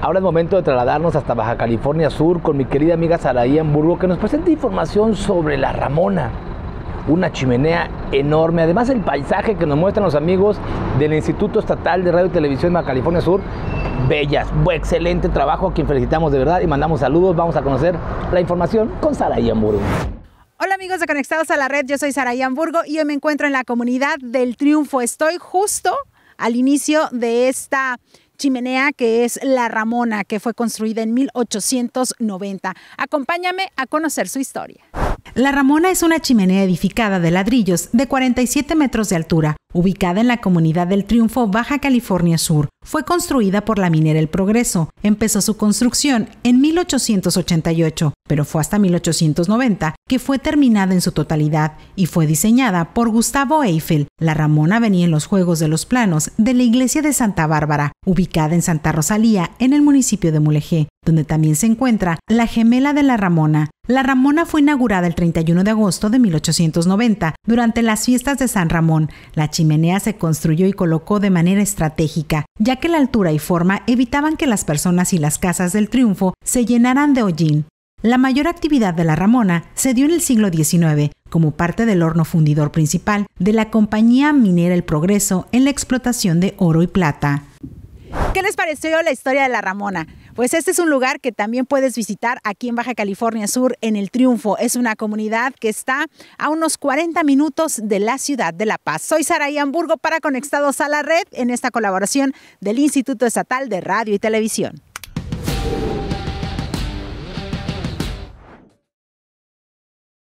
Ahora es momento de trasladarnos hasta Baja California Sur con mi querida amiga Saraí Hamburgo que nos presenta información sobre la Ramona, una chimenea enorme. Además el paisaje que nos muestran los amigos del Instituto Estatal de Radio y Televisión de Baja California Sur, bellas, excelente trabajo a quien felicitamos de verdad y mandamos saludos. Vamos a conocer la información con Saraí Hamburgo. Hola amigos de Conectados a la Red, yo soy Saraí Hamburgo y hoy me encuentro en la comunidad del Triunfo. Estoy justo al inicio de esta chimenea que es la Ramona, que fue construida en 1890. Acompáñame a conocer su historia. La Ramona es una chimenea edificada de ladrillos de 47 metros de altura, ubicada en la comunidad del Triunfo, Baja California Sur. Fue construida por la minera El Progreso. Empezó su construcción en 1888, pero fue hasta 1890 que fue terminada en su totalidad y fue diseñada por Gustavo Eiffel. La Ramona venía en los Juegos de los Planos de la iglesia de Santa Bárbara, ubicada en Santa Rosalía, en el municipio de Mulegé donde también se encuentra la gemela de la Ramona. La Ramona fue inaugurada el 31 de agosto de 1890 durante las fiestas de San Ramón. La chimenea se construyó y colocó de manera estratégica, ya que la altura y forma evitaban que las personas y las casas del triunfo se llenaran de hollín. La mayor actividad de la Ramona se dio en el siglo XIX, como parte del horno fundidor principal de la compañía minera El Progreso en la explotación de oro y plata. ¿Qué les pareció la historia de la Ramona? Pues este es un lugar que también puedes visitar aquí en Baja California Sur, en El Triunfo. Es una comunidad que está a unos 40 minutos de la ciudad de La Paz. Soy Sara Hamburgo para Conectados a la Red en esta colaboración del Instituto Estatal de Radio y Televisión.